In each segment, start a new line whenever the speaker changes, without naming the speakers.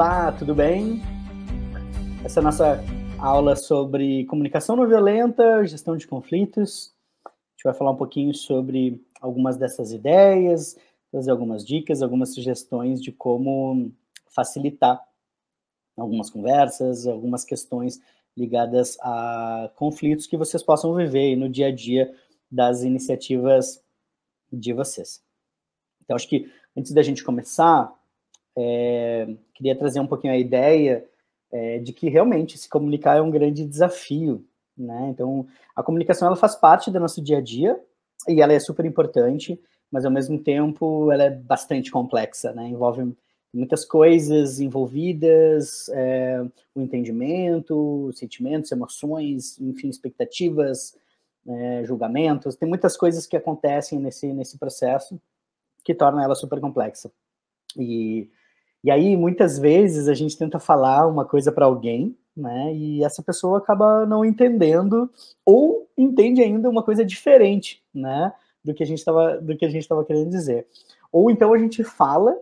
Olá, tudo bem? Essa é a nossa aula sobre comunicação não violenta, gestão de conflitos. A gente vai falar um pouquinho sobre algumas dessas ideias, trazer algumas dicas, algumas sugestões de como facilitar algumas conversas, algumas questões ligadas a conflitos que vocês possam viver no dia a dia das iniciativas de vocês. Então, acho que antes da gente começar, é, queria trazer um pouquinho a ideia é, de que realmente se comunicar é um grande desafio, né? Então, a comunicação ela faz parte do nosso dia a dia e ela é super importante, mas ao mesmo tempo ela é bastante complexa, né? Envolve muitas coisas envolvidas, é, o entendimento, sentimentos, emoções, enfim, expectativas, é, julgamentos, tem muitas coisas que acontecem nesse, nesse processo que torna ela super complexa. E e aí, muitas vezes, a gente tenta falar uma coisa para alguém, né? E essa pessoa acaba não entendendo ou entende ainda uma coisa diferente, né? Do que a gente estava do que a gente estava querendo dizer. Ou então a gente fala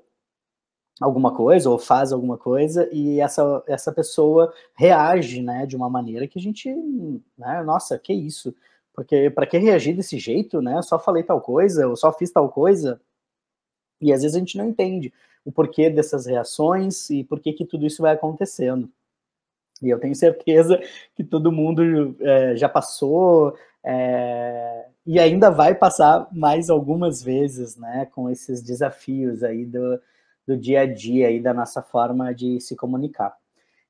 alguma coisa ou faz alguma coisa e essa, essa pessoa reage, né? De uma maneira que a gente, né? Nossa, que isso? Porque para que reagir desse jeito, né? Só falei tal coisa ou só fiz tal coisa? E às vezes a gente não entende o porquê dessas reações e por que que tudo isso vai acontecendo. E eu tenho certeza que todo mundo é, já passou é, e ainda vai passar mais algumas vezes, né, com esses desafios aí do, do dia a dia e da nossa forma de se comunicar.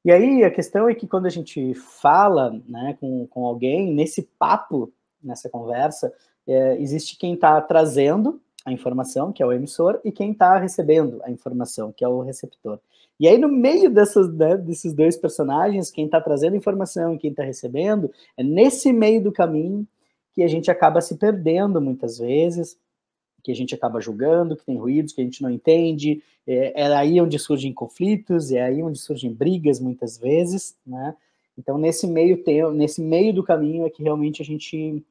E aí a questão é que quando a gente fala né, com, com alguém, nesse papo, nessa conversa, é, existe quem está trazendo a informação, que é o emissor, e quem está recebendo a informação, que é o receptor. E aí, no meio dessas, né, desses dois personagens, quem está trazendo informação e quem está recebendo, é nesse meio do caminho que a gente acaba se perdendo muitas vezes, que a gente acaba julgando, que tem ruídos que a gente não entende, é, é aí onde surgem conflitos, é aí onde surgem brigas muitas vezes, né? Então, nesse meio, nesse meio do caminho é que realmente a gente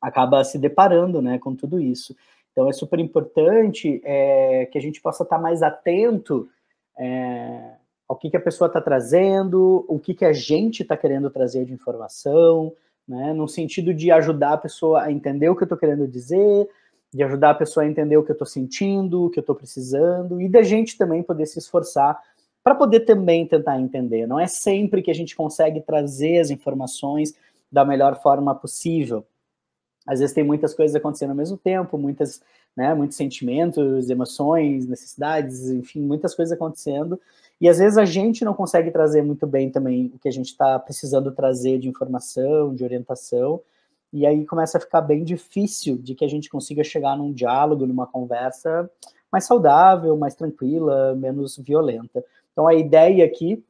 acaba se deparando né, com tudo isso. Então é super importante é, que a gente possa estar mais atento é, ao que, que a pessoa está trazendo, o que, que a gente está querendo trazer de informação, né? no sentido de ajudar a pessoa a entender o que eu estou querendo dizer, de ajudar a pessoa a entender o que eu estou sentindo, o que eu estou precisando, e da gente também poder se esforçar para poder também tentar entender. Não é sempre que a gente consegue trazer as informações da melhor forma possível às vezes tem muitas coisas acontecendo ao mesmo tempo, muitas, né, muitos sentimentos, emoções, necessidades, enfim, muitas coisas acontecendo. E às vezes a gente não consegue trazer muito bem também o que a gente está precisando trazer de informação, de orientação. E aí começa a ficar bem difícil de que a gente consiga chegar num diálogo, numa conversa mais saudável, mais tranquila, menos violenta. Então a ideia aqui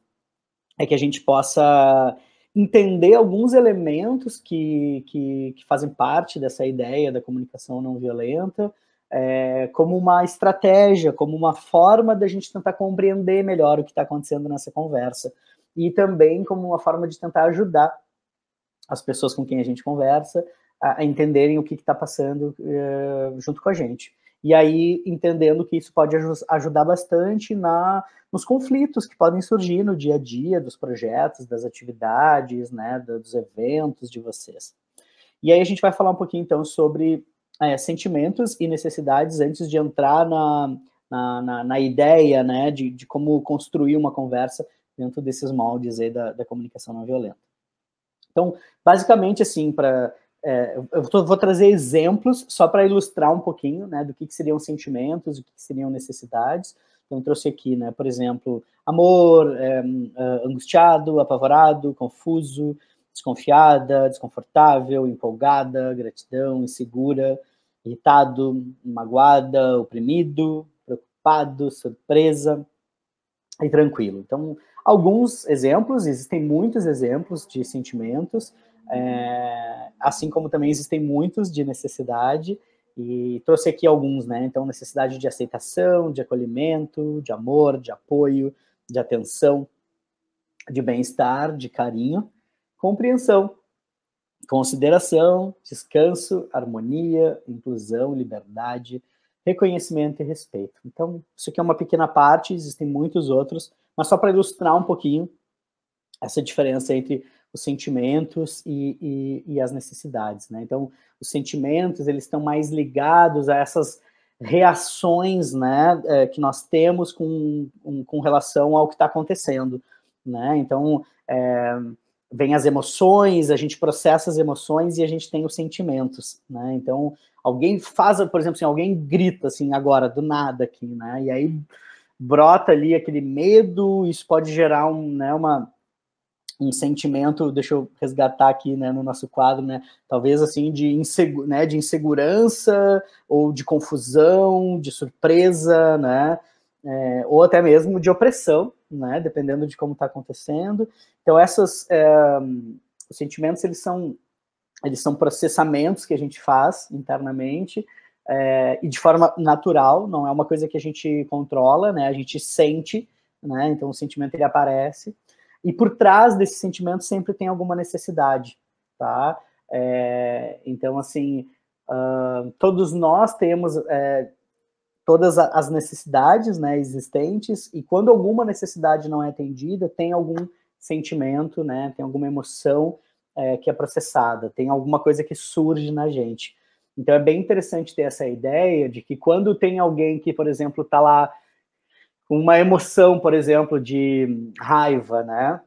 é que a gente possa entender alguns elementos que, que, que, fazem parte dessa ideia da comunicação não violenta, é, como uma estratégia, como uma forma da gente tentar compreender melhor o que está acontecendo nessa conversa, e também como uma forma de tentar ajudar as pessoas com quem a gente conversa a, a entenderem o que está passando uh, junto com a gente. E aí, entendendo que isso pode ajudar bastante na nos conflitos que podem surgir no dia a dia dos projetos, das atividades, né, dos eventos de vocês. E aí a gente vai falar um pouquinho então sobre é, sentimentos e necessidades antes de entrar na, na, na, na ideia né, de, de, como construir uma conversa dentro desses moldes aí da, da comunicação não violenta. Então, basicamente, assim, para é, eu tô, vou trazer exemplos só para ilustrar um pouquinho né, do que, que seriam sentimentos, o que, que, seriam necessidades. Então, trouxe aqui, né, por exemplo, amor, é, hum, ah, angustiado, apavorado, confuso, desconfiada, desconfortável, empolgada, gratidão, insegura, irritado, magoada, oprimido, preocupado, surpresa e tranquilo. Então, alguns exemplos, existem muitos exemplos de sentimentos, é, assim como também existem muitos de necessidade, e trouxe aqui alguns, né? Então, necessidade de aceitação, de acolhimento, de amor, de apoio, de atenção, de bem-estar, de carinho, compreensão, consideração, descanso, harmonia, inclusão, liberdade, reconhecimento e respeito. Então, isso aqui é uma pequena parte, existem muitos outros, mas só para ilustrar um pouquinho essa diferença entre os sentimentos e, e, e as necessidades, né? Então, os sentimentos, eles estão mais ligados a essas reações, né, é, que nós temos com, com relação ao que está acontecendo, né? Então, é, vem as emoções, a gente processa as emoções e a gente tem os sentimentos, né? Então, alguém faz, por exemplo, assim, alguém grita assim agora do nada aqui, né? E aí brota ali aquele medo, isso pode gerar um, né, uma um sentimento, deixa eu resgatar aqui, né, no nosso quadro, né, talvez assim de, insegu né, de insegurança ou de confusão, de surpresa, né, é, ou até mesmo de opressão, né, dependendo de como está acontecendo. Então, essas, é, os sentimentos, eles são, eles são processamentos que a gente faz internamente é, e de forma natural, não é uma coisa que a gente controla, né, a gente sente, né, então o sentimento ele aparece, e por trás desse sentimento sempre tem alguma necessidade, tá? É, então, assim, uh, todos nós temos é, todas as necessidades né, existentes, e quando alguma necessidade não é atendida, tem algum sentimento, né, tem alguma emoção é, que é processada, tem alguma coisa que surge na gente. Então, é bem interessante ter essa ideia de que quando tem alguém que, por exemplo, está lá uma emoção, por exemplo, de raiva, né?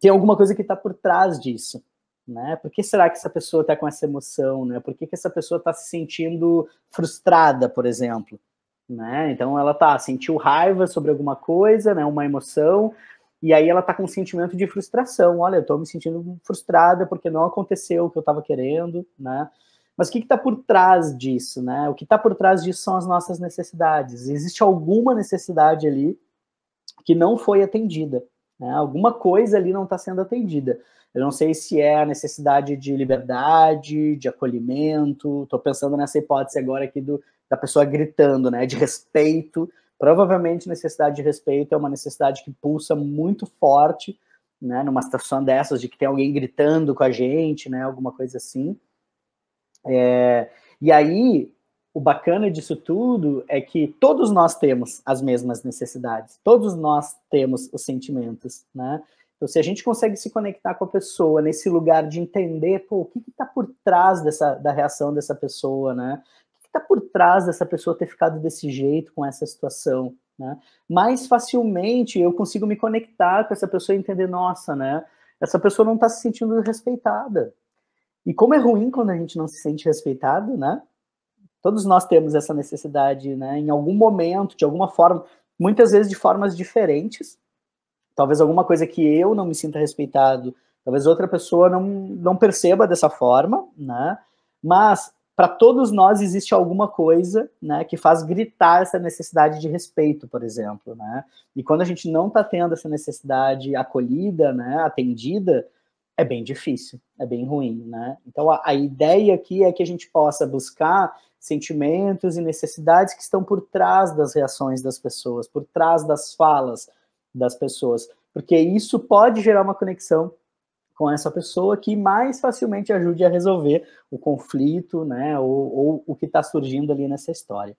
Tem alguma coisa que está por trás disso, né? Por que será que essa pessoa está com essa emoção, né? Por que, que essa pessoa está se sentindo frustrada, por exemplo? Né? Então ela tá sentiu raiva sobre alguma coisa, né? Uma emoção, e aí ela tá com um sentimento de frustração. Olha, eu tô me sentindo frustrada porque não aconteceu o que eu tava querendo, né? Mas o que está por trás disso, né? O que está por trás disso são as nossas necessidades. Existe alguma necessidade ali que não foi atendida, né? Alguma coisa ali não está sendo atendida. Eu não sei se é a necessidade de liberdade, de acolhimento. Estou pensando nessa hipótese agora aqui do, da pessoa gritando, né? De respeito. Provavelmente necessidade de respeito é uma necessidade que pulsa muito forte, né? Numa situação dessas de que tem alguém gritando com a gente, né? Alguma coisa assim. É, e aí, o bacana disso tudo é que todos nós temos as mesmas necessidades, todos nós temos os sentimentos, né? Então, se a gente consegue se conectar com a pessoa nesse lugar de entender, pô, o que está por trás dessa, da reação dessa pessoa, né? O que está por trás dessa pessoa ter ficado desse jeito com essa situação, né? Mais facilmente eu consigo me conectar com essa pessoa e entender, nossa, né? Essa pessoa não está se sentindo respeitada, e como é ruim quando a gente não se sente respeitado, né? Todos nós temos essa necessidade, né? Em algum momento, de alguma forma, muitas vezes de formas diferentes. Talvez alguma coisa que eu não me sinta respeitado, talvez outra pessoa não, não perceba dessa forma, né? Mas para todos nós existe alguma coisa, né, que faz gritar essa necessidade de respeito, por exemplo, né? E quando a gente não está tendo essa necessidade acolhida, né, atendida, é bem difícil, é bem ruim, né? Então a, a, ideia aqui é que a gente possa buscar sentimentos e necessidades que estão por trás das reações das pessoas, por trás das falas das pessoas, porque isso pode gerar uma conexão com essa pessoa que mais facilmente ajude a resolver o conflito, né? Ou, ou o que está surgindo ali nessa história.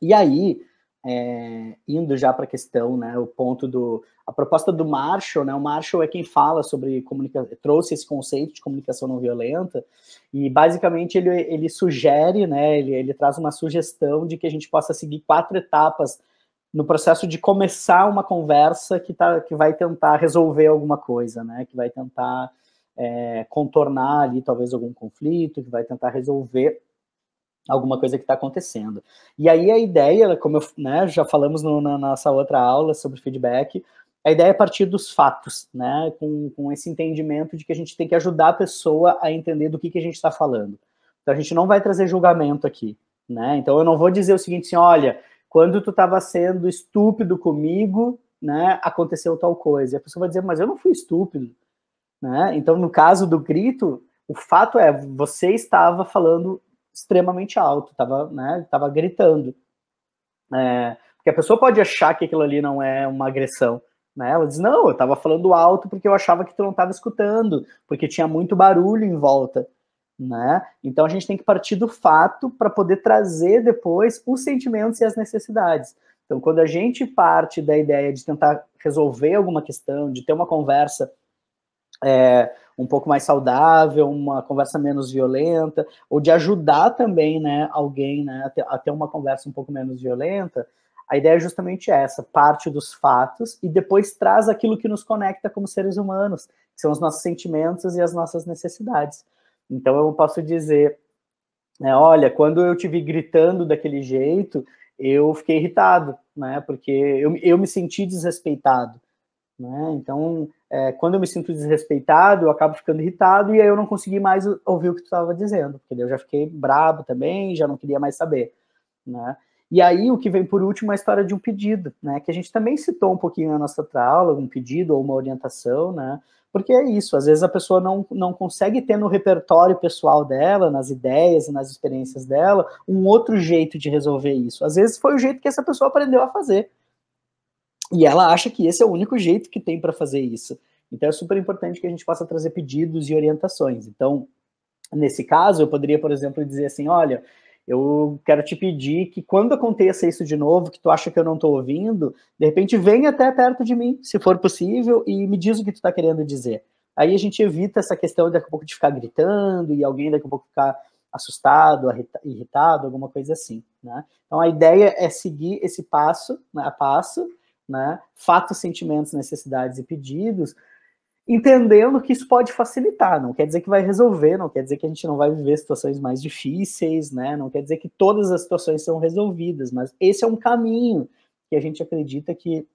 E aí é, indo já para a questão, né, o ponto do a proposta do Marshall, né, o Marshall é quem fala sobre comunicação, trouxe esse conceito de comunicação não violenta e basicamente ele, ele sugere, né, ele, ele traz uma sugestão de que a gente possa seguir quatro etapas no processo de começar uma conversa que tá, que vai tentar resolver alguma coisa, né, que vai tentar é, contornar ali talvez algum conflito, que vai tentar resolver alguma coisa que está acontecendo. E aí a ideia, como eu, né, já falamos no, na nossa outra aula sobre feedback, a ideia é partir dos fatos, né, com, com esse entendimento de que a gente tem que ajudar a pessoa a entender do que, que a gente está falando. Então a gente não vai trazer julgamento aqui, né? Então eu não vou dizer o seguinte, assim, olha, quando tu estava sendo estúpido comigo, né, aconteceu tal coisa. E a pessoa vai dizer, mas eu não fui estúpido, né? Então no caso do grito, o fato é, você estava falando extremamente alto, estava né, tava gritando. É, porque a pessoa pode achar que aquilo ali não é uma agressão. Né? Ela diz, não, eu estava falando alto porque eu achava que tu não estava escutando, porque tinha muito barulho em volta. Né? Então a gente tem que partir do fato para poder trazer depois os sentimentos e as necessidades. Então, quando a gente parte da ideia de tentar resolver alguma questão, de ter uma conversa é, um pouco mais saudável, uma conversa menos violenta, ou de ajudar também né, alguém né, a, ter, a ter uma conversa um pouco menos violenta, a ideia é justamente essa: parte dos fatos e depois traz aquilo que nos conecta como seres humanos, que são os nossos sentimentos e as nossas necessidades. Então eu posso dizer, né, olha, quando eu te vi gritando daquele jeito, eu fiquei irritado, né? Porque eu, eu me senti desrespeitado. Né? Então, é, quando eu me sinto desrespeitado, eu acabo ficando irritado e aí eu não consegui mais ouvir o que tu estava dizendo, porque eu já fiquei brabo também, já não queria mais saber. Né? E aí, o que vem por último é a história de um pedido, né? que a gente também citou um pouquinho na nossa outra aula, um pedido ou uma orientação, né? porque é isso, às vezes a pessoa não, não consegue ter no repertório pessoal dela, nas ideias e nas experiências dela, um outro jeito de resolver isso. Às vezes foi o jeito que essa pessoa aprendeu a fazer. E ela acha que esse é o único jeito que tem para fazer isso. Então é super importante que a gente possa trazer pedidos e orientações. Então, nesse caso, eu poderia, por exemplo, dizer assim: olha, eu quero te pedir que quando aconteça isso de novo, que tu acha que eu não estou ouvindo, de repente venha até perto de mim, se for possível, e me diz o que tu está querendo dizer. Aí a gente evita essa questão daqui a pouco de ficar gritando e alguém daqui a pouco ficar assustado, irritado, alguma coisa assim. Né? Então a ideia é seguir esse passo né, a passo né? Fatos, sentimentos, necessidades e pedidos, entendendo que isso pode facilitar, não quer dizer que vai resolver, não quer dizer que a gente não vai viver situações mais difíceis, né? Não quer dizer que todas as situações são resolvidas, mas esse é um caminho que a gente acredita que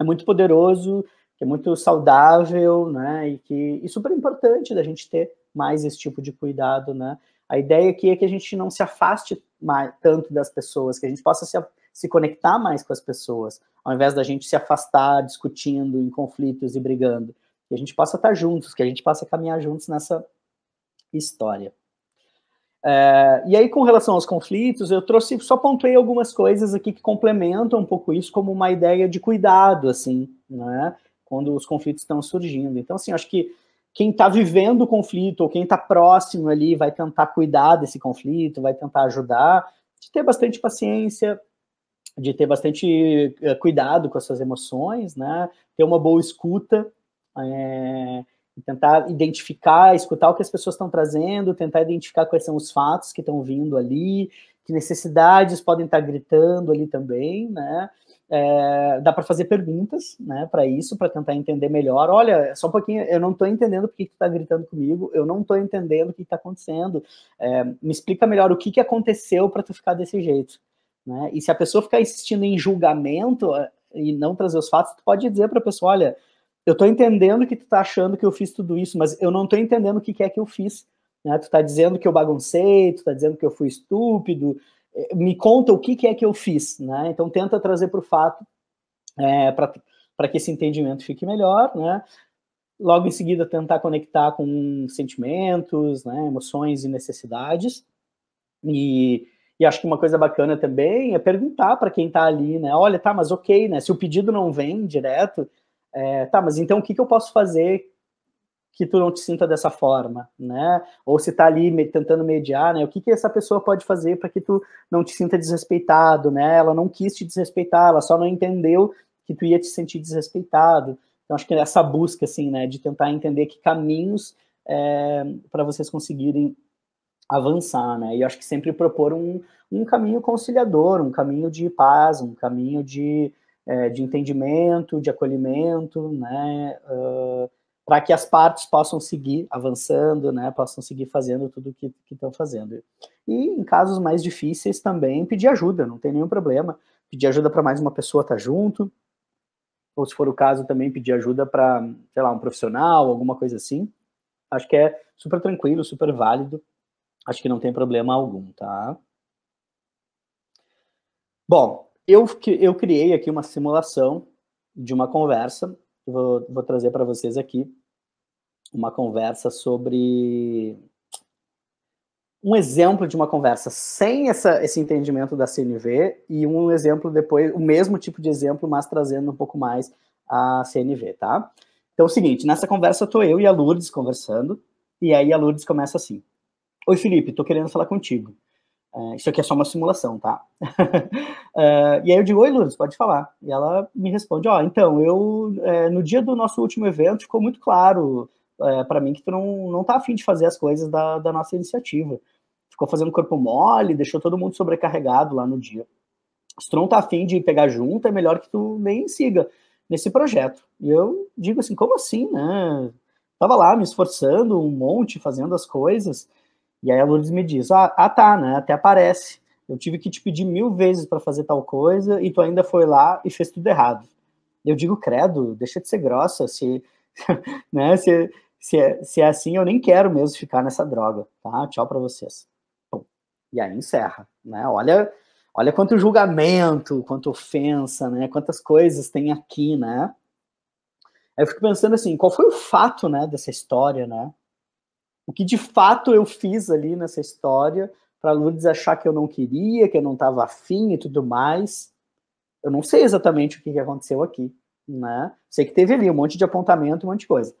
é muito poderoso, que é muito saudável, né? E que é super importante da gente ter mais esse tipo de cuidado, né? A ideia aqui é que a gente não se afaste mais, tanto das pessoas, que a gente possa se, se conectar mais com as pessoas, ao invés da gente se afastar discutindo em conflitos e brigando. Que a gente possa estar juntos, que a gente possa caminhar juntos nessa história. É, e aí, com relação aos conflitos, eu trouxe, só pontuei algumas coisas aqui que complementam um pouco isso, como uma ideia de cuidado, assim, né? Quando os conflitos estão surgindo. Então, assim, acho que quem está vivendo o conflito ou quem está próximo ali vai tentar cuidar desse conflito, vai tentar ajudar, de ter bastante paciência, de ter bastante eh, cuidado com as suas emoções, né? Ter uma boa escuta, é, tentar identificar, escutar o que as pessoas estão trazendo, tentar identificar quais são os fatos que estão vindo ali, que necessidades podem estar gritando ali também, né? É, dá para fazer perguntas, né, para isso, para tentar entender melhor. Olha, só um pouquinho, eu não estou entendendo porque que tu está gritando comigo, eu não estou entendendo o que, está acontecendo. É, me explica melhor o que, que aconteceu para tu ficar desse jeito. Né? E se a pessoa ficar insistindo em julgamento eh, e não trazer os fatos, tu pode dizer para a pessoa, olha, eu estou entendendo que tu está achando que eu fiz tudo isso, mas eu não estou entendendo o que, é que eu fiz. Né? Tu está dizendo que eu baguncei, tu está dizendo que eu fui estúpido, eh, me conta o que, é que eu fiz. Né? Então tenta trazer para o fato é, para que esse entendimento fique melhor, né? Logo em seguida, tentar conectar com sentimentos, né, emoções e necessidades. E e acho que uma coisa bacana também é perguntar para quem está ali, né? Olha, tá, mas ok, né? Se o pedido não vem direto, é, tá, mas então o que, que eu posso fazer que tu não te sinta dessa forma, né? Ou se tá ali me, tentando mediar, né? O que que essa pessoa pode fazer para que tu não te sinta desrespeitado, né? Ela não quis te desrespeitar, ela só não entendeu que tu ia te sentir desrespeitado. Então acho que é essa busca assim, né, de tentar entender que caminhos é, para vocês conseguirem avançar, né? E acho que sempre propor um, um caminho conciliador, um caminho de paz, um caminho de, é, de entendimento, de acolhimento, né? Uh, ah, para que as partes possam seguir avançando, né? Possam seguir fazendo tudo o que estão fazendo. E em casos mais difíceis também pedir ajuda, não tem nenhum problema. Pedir ajuda para mais uma pessoa estar tá junto, ou se for o caso também pedir ajuda para, sei lá, um profissional, alguma coisa assim. Acho que é super tranquilo, super válido Acho que não tem problema algum, tá? Bom, eu, eu criei aqui uma simulação de uma conversa. Vou, vou trazer para vocês aqui uma conversa sobre um exemplo de uma conversa sem essa, esse entendimento da CNV e um exemplo depois, o mesmo tipo de exemplo, mas trazendo um pouco mais a CNV, tá? Então é o seguinte, nessa conversa estou eu e a Lourdes conversando, e aí a Lourdes começa assim. Oi, Felipe, tô querendo falar contigo. Uh, isso aqui é só uma simulação, tá? uh, e aí eu digo, oi, Lourdes, pode falar. E ela me responde, ó, oh, então, eu, é, no dia do nosso último evento, ficou muito claro é, para mim que tu não, não tá afim de fazer as coisas da, da nossa iniciativa. Ficou fazendo corpo mole, deixou todo mundo sobrecarregado lá no dia. Se tu não tá afim de pegar junto, é melhor que tu nem siga nesse projeto. E eu digo assim, como assim, né? Tava lá me esforçando um monte, fazendo as coisas e aí a Lourdes me diz: ah, ah tá, né? Até aparece. Eu tive que te pedir mil vezes para fazer tal coisa e tu ainda foi lá e fez tudo errado. Eu digo, credo, deixa de ser grossa. Se, né, se, se, é, se é assim, eu nem quero mesmo ficar nessa droga. Tá? Tchau para vocês. Bom, e aí encerra. Né? Olha, olha quanto julgamento, quanto ofensa, né? quantas coisas tem aqui. Né? Aí eu fico pensando assim: qual foi o fato né, dessa história? Né? o que de fato eu fiz ali nessa história para Lourdes achar que eu não queria, que eu não estava afim e tudo mais. Eu não sei exatamente o que, que aconteceu aqui, né? Sei que teve ali um monte de apontamento, um monte de coisa.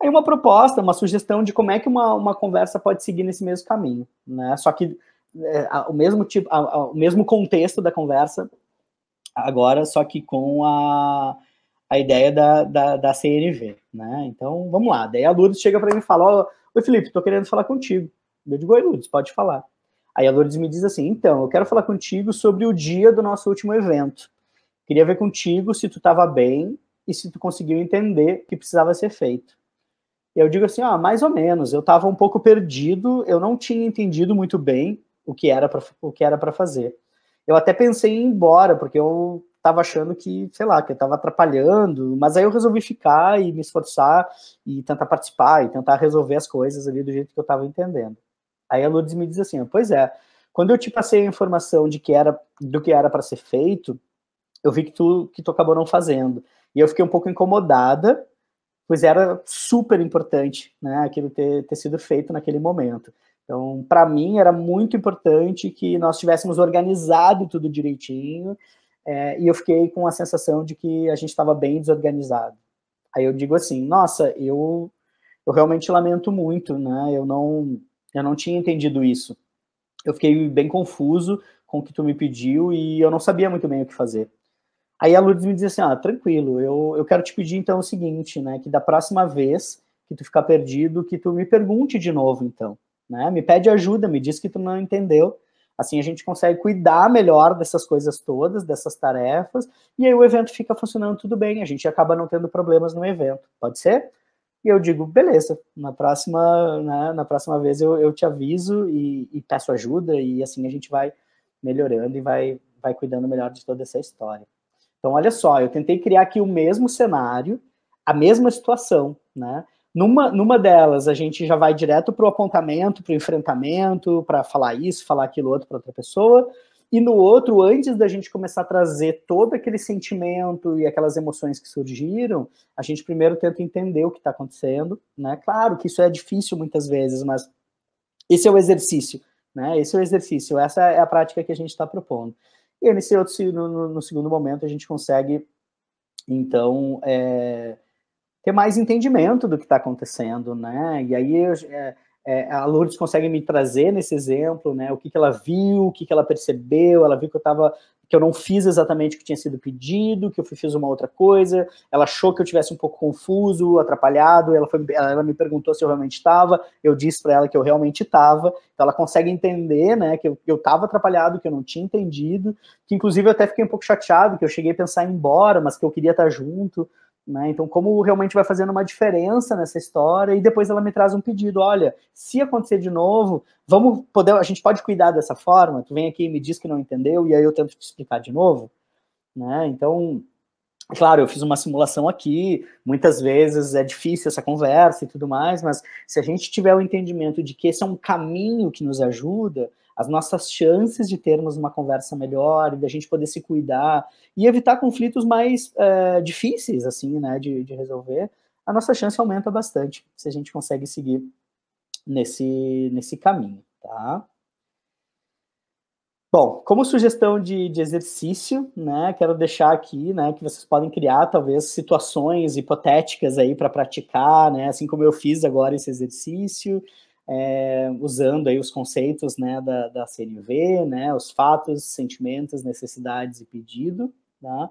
Aí uma proposta, uma sugestão de como é que uma, uma conversa pode seguir nesse mesmo caminho, né? Só que é, o mesmo tipo, a, a, o mesmo contexto da conversa agora, só que com a, a ideia da, da, da CNV, né? Então, vamos lá. Daí a Lourdes chega para mim e fala, oh, Oi, Felipe, estou querendo falar contigo. Eu digo, oi, Lourdes, pode falar. Aí a Lourdes me diz assim, então, eu quero falar contigo sobre o dia do nosso último evento. Queria ver contigo se tu estava bem e se tu conseguiu entender o que precisava ser feito. E eu digo assim, ó, ah, mais ou menos, eu estava um pouco perdido, eu não tinha entendido muito bem o que era para o que era para fazer. Eu até pensei em ir embora, porque eu tava achando que, sei lá, que eu tava atrapalhando, mas aí eu resolvi ficar e me esforçar e tentar participar e tentar resolver as coisas ali do jeito que eu tava entendendo. Aí a Lourdes me diz assim: "Pois é, quando eu te passei a informação de que era do que era para ser feito, eu vi que tu que tu acabou não fazendo. E eu fiquei um pouco incomodada, pois era super importante, né, aquilo ter, ter sido feito naquele momento. Então, para mim era muito importante que nós tivéssemos organizado tudo direitinho é, e eu fiquei com a sensação de que a gente estava bem desorganizado. Aí eu digo assim, nossa, eu, eu realmente lamento muito, né? Eu não, eu não tinha entendido isso. Eu fiquei bem confuso com o que tu me pediu e eu não sabia muito bem o que fazer. Aí a Lourdes me diz assim, ah, tranquilo, eu, eu quero te pedir então o seguinte, né? Que da próxima vez que tu ficar perdido, que tu me pergunte de novo então, né? Me pede ajuda, me diz que tu não entendeu Assim a gente consegue cuidar melhor dessas coisas todas, dessas tarefas, e aí o evento fica funcionando tudo bem, a gente acaba não tendo problemas no evento. Pode ser? E eu digo, beleza, na próxima, né, na próxima vez eu, eu te aviso e, e peço ajuda, e assim a gente vai melhorando e vai, vai cuidando melhor de toda essa história. Então, olha só, eu tentei criar aqui o mesmo cenário, a mesma situação, né? Numa, numa delas, a gente já vai direto para o apontamento, para o enfrentamento, para falar isso, falar aquilo outro para outra pessoa. E no outro, antes da gente começar a trazer todo aquele sentimento e aquelas emoções que surgiram, a gente primeiro tenta entender o que está acontecendo. Né? Claro que isso é difícil muitas vezes, mas esse é o exercício. Né? Esse é o exercício, essa é a prática que a gente está propondo. E nesse outro, no, no, segundo momento, a gente consegue, então, é, ter mais entendimento do que está acontecendo, né? E aí é, é, a Lourdes consegue me trazer nesse exemplo, né? O que, que ela viu, o que, que ela percebeu, ela viu que eu estava que eu não fiz exatamente o que tinha sido pedido, que eu fiz uma outra coisa, ela achou que eu tivesse um pouco confuso, atrapalhado, ela, foi, ela me perguntou se eu realmente estava, eu disse para ela que eu realmente estava, então ela consegue entender, né, que eu estava atrapalhado, que eu não tinha entendido, que inclusive eu até fiquei um pouco chateado, que eu cheguei a pensar em ir embora, mas que eu queria estar tá junto, né? Então, como realmente vai fazendo uma diferença nessa história, e depois ela me traz um pedido: olha, se acontecer de novo, vamos poder, a gente pode cuidar dessa forma, tu vem aqui e me diz que não entendeu, e aí eu tento te explicar de novo. Né? Então, Claro, eu fiz uma simulação aqui, muitas vezes é difícil essa conversa e tudo mais, mas se a gente tiver o entendimento de que esse é um caminho que nos ajuda, as nossas chances de termos uma conversa melhor, da gente poder se cuidar e evitar conflitos mais é, difíceis, assim, né, de, de resolver, a nossa chance aumenta bastante se a gente consegue seguir nesse, nesse caminho, tá? Bom, como sugestão de, de, exercício, né, quero deixar aqui, né, que vocês podem criar talvez situações hipotéticas aí para praticar, né, assim como eu fiz agora esse exercício é, usando aí os conceitos né, da, da CNV, né, os fatos, sentimentos, necessidades e pedido. Tá?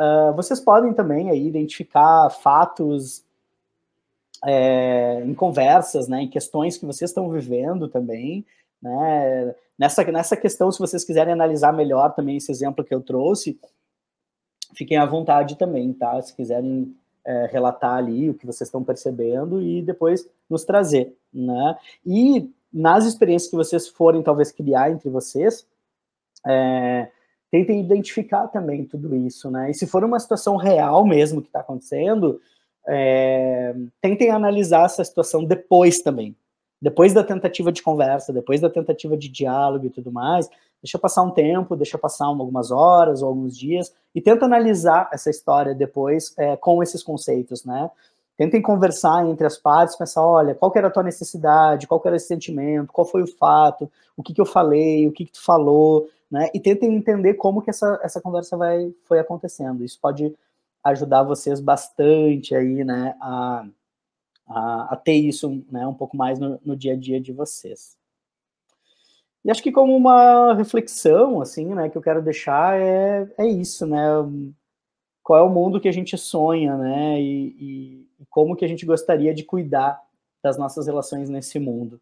Uh, vocês podem também aí identificar fatos é, em conversas, né, em questões que vocês estão vivendo também, né? Nessa, nessa questão, se vocês quiserem analisar melhor também esse exemplo que eu trouxe, fiquem à vontade também, tá? Se quiserem é, relatar ali o que vocês estão percebendo e depois nos trazer né? E nas experiências que vocês forem talvez criar entre vocês, é, tentem identificar também tudo isso, né? E se for uma situação real mesmo que está acontecendo, é, tentem analisar essa situação depois também. Depois da tentativa de conversa, depois da tentativa de diálogo e tudo mais, deixa passar um tempo, deixa passar algumas horas ou alguns dias e tenta analisar essa história depois é, com esses conceitos, né? Tentem conversar entre as partes, pensar, olha, qual era a tua necessidade, qual era esse sentimento, qual foi o fato, o que, que eu falei, o que, que tu falou, né? E tentem entender como que essa, essa conversa vai, foi acontecendo. Isso pode ajudar vocês bastante aí, né, a, a, a ter isso né, um pouco mais no, no dia a dia de vocês. E acho que como uma reflexão, assim, né, que eu quero deixar é, é isso, né, qual é o mundo que a gente sonha, né? E, e como que a gente gostaria de cuidar das nossas relações nesse mundo.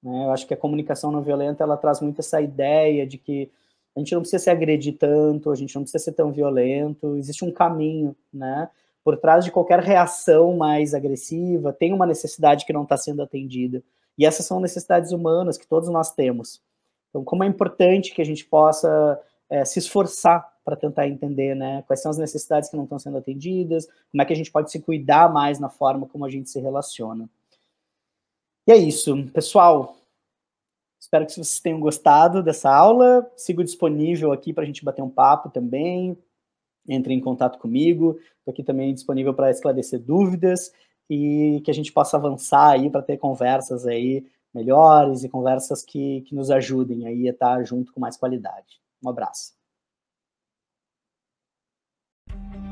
Né? Eu acho que a comunicação não violenta ela traz muito essa ideia de que a gente não precisa se agredir tanto, a gente não precisa ser tão violento, existe um caminho, né? Por trás de qualquer reação mais agressiva, tem uma necessidade que não está sendo atendida. E essas são necessidades humanas que todos nós temos. Então, como é importante que a gente possa é, se esforçar para tentar entender né, quais são as necessidades que não estão sendo atendidas, como é que a gente pode se cuidar mais na forma como a gente se relaciona. E é isso, pessoal. Espero que vocês tenham gostado dessa aula. Sigo disponível aqui para a gente bater um papo também. Entre em contato comigo. Estou aqui também disponível para esclarecer dúvidas e que a gente possa avançar aí para ter conversas aí melhores e conversas que, que nos ajudem aí a estar tá junto com mais qualidade. Um abraço. Thank you.